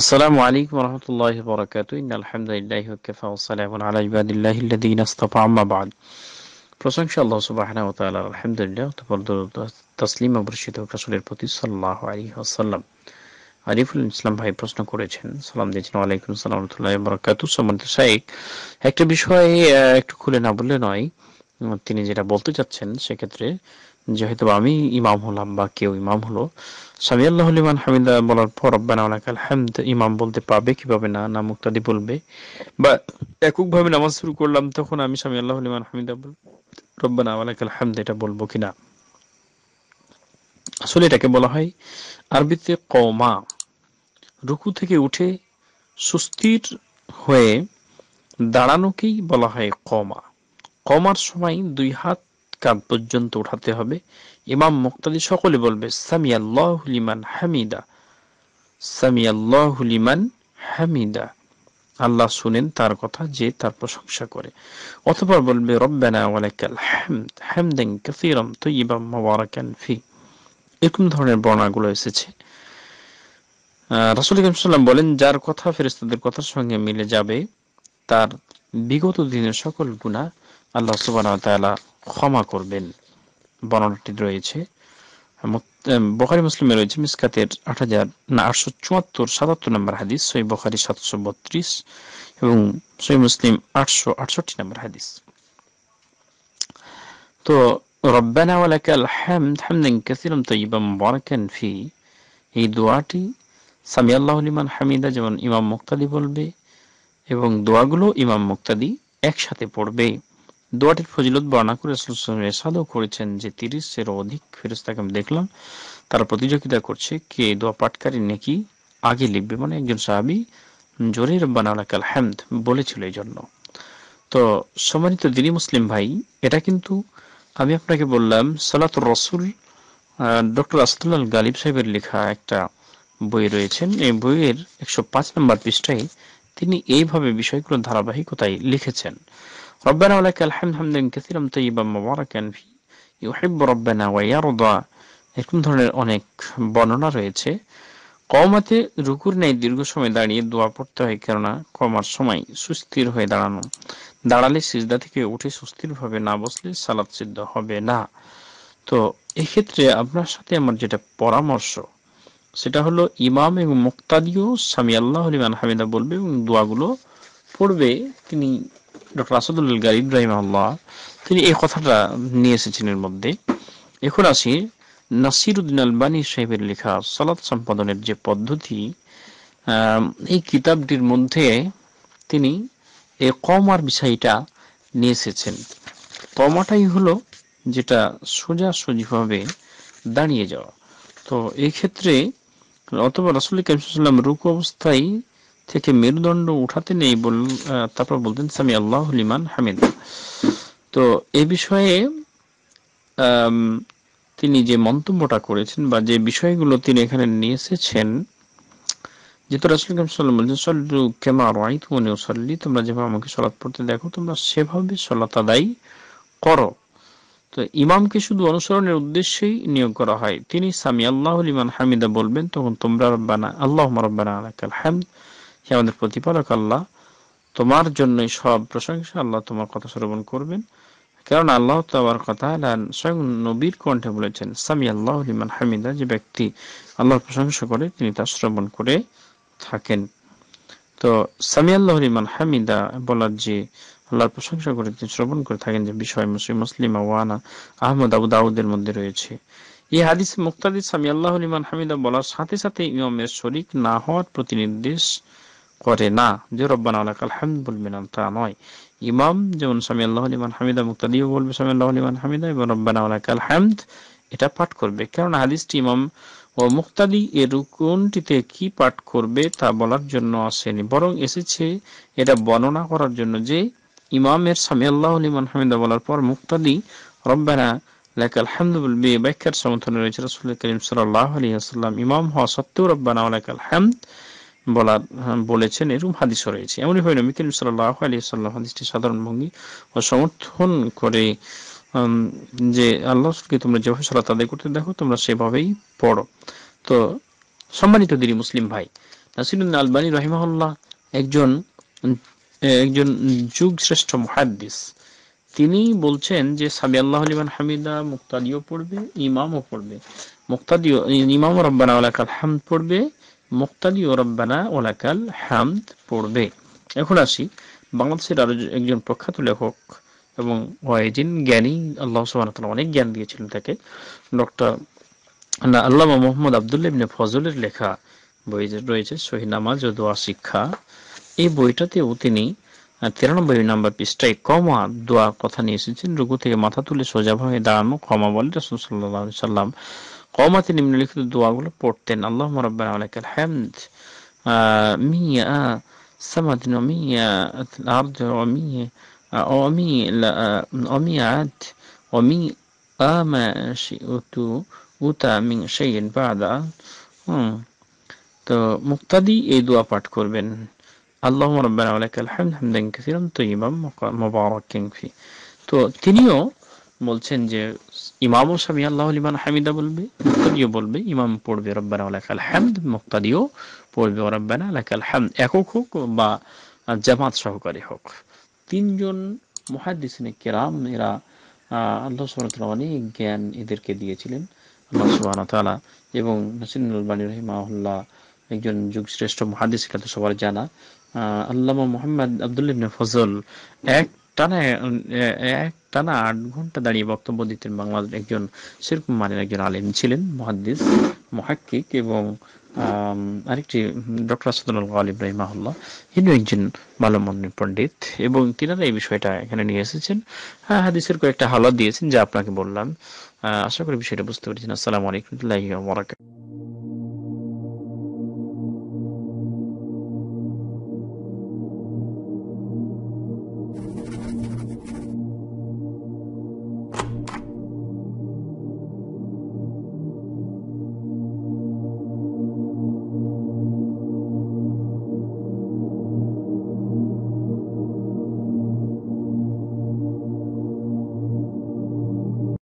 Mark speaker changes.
Speaker 1: আসসালামু আলাইকুম রহমতুল্লাহ বরকাত আলহামদুলিল্লাহ ওসালাম ইবাদিল্লাহ প্রশংসা আল্লাহ আলহামদুলিল্লাহ প্রতি আরিফুল ইসলাম ভাই প্রশ্ন করেছেন সালাম দিয়েছেন ওয়ালাইকুম সালাম রহমতুল্লাহ বরকাত সম্মানিত শাইখ একটা বিষয় একটু খুলে না বললে নয় তিনি যেটা বলতে চাচ্ছেন সেক্ষেত্রে যেহেতু আমি ইমাম হলাম বা কেউ ইমাম হলো সামি আল্লাহ লিমান হামিদা বলার পর রব্বানা আলাকাল হামদ ইমাম বলতে পাবে কিভাবে না না মুক্তাদি বলবে বা এককভাবে নামাজ শুরু করলাম তখন আমি সামি আল্লাহ লিমান হামিদা বল রব্বানা আলাকাল হামদ এটা বলবো কিনা আসলে এটাকে বলা হয় আরবিতে কমা রুকু থেকে উঠে সুস্থির হয়ে দাঁড়ানোকেই বলা হয় কমা কমার সময় দুই হাত কাপ পর্যন্ত উঠাতে হবে ইমাম মুক্তাদি সকলে বলবে সামি হামিদা সামি হামিদা আল্লাহ শুনেন তার কথা যে তার প্রশংসা করে অথবা বলবে ফি এরকম ধরনের বর্ণনাগুলো এসেছে বলেন যার কথা ফেরেশতাদের কথার সঙ্গে মিলে যাবে তার বিগত দিনের সকল গুণা আল্লাহ সুবাহতালা ক্ষমা করবেন বর্ণনাটি রয়েছে বখারি মুসলিমে রয়েছে মিসকাতের আট হাজার না আটশো চুয়াত্তর সাতাত্তর নম্বর হাদিস সই বখারি সাতশো বত্রিশ এবং সই মুসলিম আটশো আটষট্টি নম্বর হাদিস তো রব্বানা ওয়ালাকা হামদ হামদান কাসিরাম তাইয়িবাম মুবারাকান ফি এই দোয়াটি সামি আল্লাহ লিমান হামিদা যেমন ইমাম মুক্তাদি বলবে এবং দোয়াগুলো ইমাম মুক্তাদি একসাথে পড়বে দোয়াটির ফজিলত বর্ণনা করে এসাদও করেছেন যে তিরিশের অধিক ফেরস্তাকে আমি দেখলাম তারা প্রতিযোগিতা করছে কে দোয়া পাটকারী নেকি আগে লিখবে মানে একজন সাহাবি জোরে কাল হ্যামদ বলেছিল এই জন্য তো সম্মানিত দিনী মুসলিম ভাই এটা কিন্তু আমি আপনাকে বললাম সালাতুর রসুল ডক্টর আসাদুল্লাহ গালিব সাহেবের লেখা একটা বই রয়েছেন এই বইয়ের একশো পাঁচ নম্বর পৃষ্ঠায় তিনি এইভাবে বিষয়গুলো ধারাবাহিকতায় লিখেছেন ربنا ولك الحمد حمدا كثيرا طيبا مباركا فيه يحب ربنا ويرضى এরকম ধরনের অনেক বর্ণনা রয়েছে কমাতে রুকুর নেই দীর্ঘ সময় দাঁড়িয়ে দোয়া পড়তে হয় কেননা কমার সময় সুস্থির হয়ে দাঁড়ানো দাঁড়ালে সিজদা থেকে উঠে সুস্থির ভাবে না বসলে সালাদ সিদ্ধ হবে না তো এক্ষেত্রে আপনার সাথে আমার যেটা পরামর্শ সেটা হলো ইমাম এবং মুক্তাদিও স্বামী আল্লাহ হলিমান হামিদা বলবে এবং দোয়াগুলো পড়বে তিনি ডক্টর আসাদুল গারিব রাহিমাহুল্লাহ তিনি এই কথাটা নিয়ে এসেছেন এর মধ্যে এখন আসি নাসিরুদ্দিন আলবানী সাহেবের লেখা সালাদ সম্পাদনের যে পদ্ধতি এই কিতাবটির মধ্যে তিনি এই কমার বিষয়টা নিয়ে এসেছেন কমাটাই হলো যেটা সোজাসুজিভাবে দাঁড়িয়ে যাওয়া তো এই ক্ষেত্রে অথবা রাসুল কালিম রুকু অবস্থায় থেকে মেরুদণ্ড উঠাতে নেই বল তারপর বলতেন সামি আল্লাহ লিমান হামিদ তো এ বিষয়ে তিনি যে মন্তব্যটা করেছেন বা যে বিষয়গুলো তিনি এখানে নিয়ে এসেছেন যেহেতু রাসুল সাল্লাম বলছেন সল্লু কেমা রাই তুমি সল্লি তোমরা যেভাবে আমাকে সলাৎ পড়তে দেখো তোমরা সেভাবে সলাত আদায় করো তো ইমামকে শুধু অনুসরণের উদ্দেশ্যেই নিয়োগ করা হয় তিনি সামি আল্লাহ হামিদা বলবেন তখন তোমরা রব্বানা আল্লাহ রব্বানা আলাকাল হামদ হে আমাদের প্রতিপালক আল্লাহ তোমার জন্যই সব প্রশংসা আল্লাহ তোমার কথা শ্রবণ করবেন কারণ আল্লাহ তাবার কথা স্বয়ং নবীর কণ্ঠে বলেছেন সামি আল্লাহ রিমান হামিদা যে ব্যক্তি আল্লাহর প্রশংসা করে তিনি তা শ্রবণ করে থাকেন তো সামি আল্লাহ রিমান হামিদা বলার যে আল্লাহর প্রশংসা করে তিনি শ্রবণ করে থাকেন যে বিষয় মুসলিম মুসলিমা ওয়ানা আহমদ আবু দাউদের মধ্যে রয়েছে এই হাদিস মুক্তাদি সামি আল্লাহ রিমান হামিদা বলার সাথে সাথে ইমামের শরিক না হওয়ার প্রতিনির্দেশ নির্দেশ করে না যে রব্বান তা নয় ইমাম যেমন আল্লাহ ইমান হামিদা বলবে আল্লাহ ইমান হামিদা এবং এটা পাঠ করবে কারণ হাদিসটি ইমাম ও মুক্তাদি এ রুকুনটিতে কি পাঠ করবে তা বলার জন্য আসেনি বরং এসেছে এটা বর্ণনা করার জন্য যে ইমামের স্বামী আল্লাহ ইমান হামিদা বলার পর মুক্তাদি রব্বানা ব্যাখ্যার সমর্থনে রয়েছে রসুল করিম সাল্লাহ আলিয়া ইমাম হওয়া সত্ত্বেও রব্বানা লাক আলহামদ বলার হ্যাঁ, বলেছেন এরকম হাদিসও রয়েছে এমনই হয় না মিতিন সাল্লাহ আলী সাল্লাহ হাদিসটি সাধারণ ভঙ্গি ও সমর্থন করে যে আল্লাহকে তোমরা যেভাবে সালা তাদের করতে দেখো তোমরা সেভাবেই পড়ো তো সম্মানিত দিদি মুসলিম ভাই নাসিরুদ্দিন আলবানী রহিমাহুল্লাহ একজন একজন যুগ শ্রেষ্ঠ মহাদ্দিস তিনি বলছেন যে সাবি আল্লাহ আলিমান হামিদা মুক্তাদিও পড়বে ইমামও পড়বে মুক্তাদিও ইমাম রব্বান আলাকাল হাম পড়বে মুক্তালি ও রব্বানা ওলাকাল হামদ পড়বে এখন আসি বাংলাদেশের আরো একজন প্রখ্যাত লেখক এবং ওয়াইজিন জ্ঞানী আল্লাহ সোহান অনেক জ্ঞান দিয়েছিলেন তাকে ডক্টর আল্লাহ মোহাম্মদ আবদুল্লা ইবনে ফজলের লেখা বই রয়েছে সহি নামাজ ও দোয়া শিক্ষা এই বইটাতেও তিনি তিরানব্বই নম্বর পৃষ্ঠায় কমা দোয়া কথা নিয়ে এসেছেন রুগু থেকে মাথা তুলে সোজাভাবে দাঁড়ানো ক্ষমা বলে রসুল সাল্লাহ সাল্লাম قوما تني من لك الدعاء ولا بورتين اللهم ربنا ولك الحمد آه، مية آ آه، سمت نومية الأرض ومية أومي آه، لا أومي عاد ومي آما شيء أتو أتا من شيء بعد تو مقتدي إي دعاء بات كوربين اللهم ربنا ولك الحمد حمدا كثيرا طيبا مباركا فيه تو تنيو বলছেন যে ইমামও সামি আল্লাহ ইমান হামিদা বলবে মুক্তাদিও বলবে ইমাম পড়বে রব্বানা আলাকাল হামদ মুক্তাদিও পড়বে রব্বানা আলাকাল হামদ একক হোক বা জামাত সহকারী হোক তিনজন কেরাম এরা আল্লাহ সুবাহ অনেক জ্ঞান এদেরকে দিয়েছিলেন আল্লাহ সুবাহ এবং নাসিনুল রহিমাহুল্লাহ একজন যুগশ্রেষ্ঠ মহাদিস সবার জানা মোহাম্মদ আবদুল্লিবনে ফজল এক টানা এক টানা আট ঘন্টা দাঁড়িয়ে বক্তব্য দিতেন বাংলাদেশ একজন সেরকম মানের একজন আলেম ছিলেন এবং আরেকটি ডক্টর আসাদুল আল ইব্রাহিম আহ্লা হিন্দু একজন ভালো মন্দির পণ্ডিত এবং তিনারা এই বিষয়টা এখানে নিয়ে এসেছেন হ্যাঁ হাদিসের কয়েকটা হালত দিয়েছেন যা আপনাকে বললাম আশা করি বিষয়টা বুঝতে পেরেছেন আসসালামু আলাইকুম